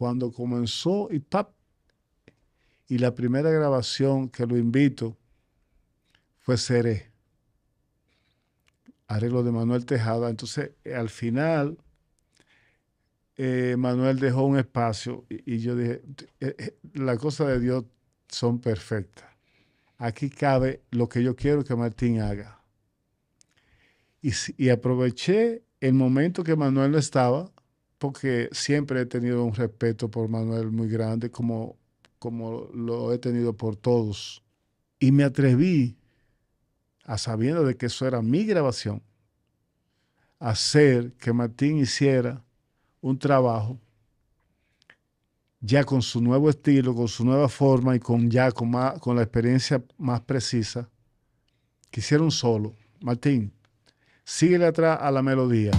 cuando comenzó y Y la primera grabación que lo invito fue Seré, arreglo de Manuel Tejada. Entonces, eh, al final, eh, Manuel dejó un espacio y, yo dije, eh, las cosas de Dios son perfectas. Aquí cabe lo que yo quiero que Martín haga. Y, y aproveché el momento que Manuel no estaba porque siempre he tenido un respeto por Manuel muy grande, como, como lo he tenido por todos. Y me atreví, a sabiendo de que eso era mi grabación, a hacer que Martín hiciera un trabajo ya con su nuevo estilo, con su nueva forma y con ya con, con la experiencia más precisa, que hiciera un solo. Martín, síguele atrás a la melodía.